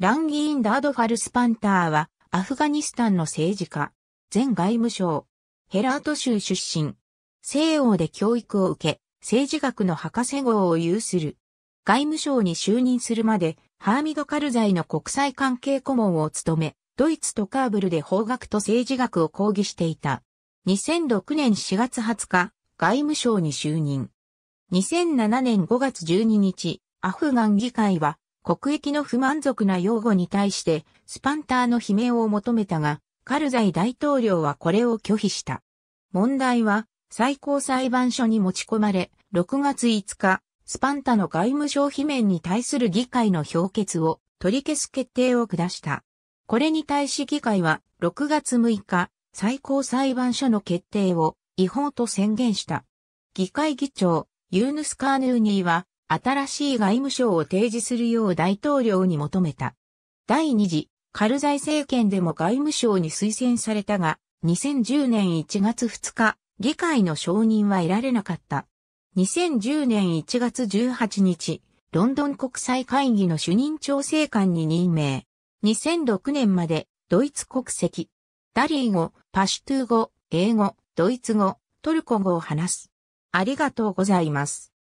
ランギーン・ダードファルスパンターは、アフガニスタンの政治家、前外務省、ヘラート州出身、西欧で教育を受け、政治学の博士号を有する。外務省に就任するまで、ハーミド・カルザイの国際関係顧問を務め、ドイツとカーブルで法学と政治学を講義していた。2006年4月20日、外務省に就任。2007年5月12日、アフガン議会は国益の不満足な擁護に対して、スパンターの悲鳴を求めたが、カルザイ大統領はこれを拒否した。問題は、最高裁判所に持ち込まれ、6月5日、スパンタの外務省罷免に対する議会の評決を取り消す決定を下した。これに対し議会は6月6日、最高裁判所の決定を違法と宣言した。議会議長、ユーヌス・カーヌーニーは新しい外務省を提示するよう大統領に求めた。第二次、カルザイ政権でも外務省に推薦されたが、2010年1月2日、議会の承認は得られなかった。2010年1月18日、ロンドン国際会議の主任調整官に任命。2006年まで、ドイツ国籍。ダリー語、パシュトゥー語、英語、ドイツ語、トルコ語を話す。ありがとうございます。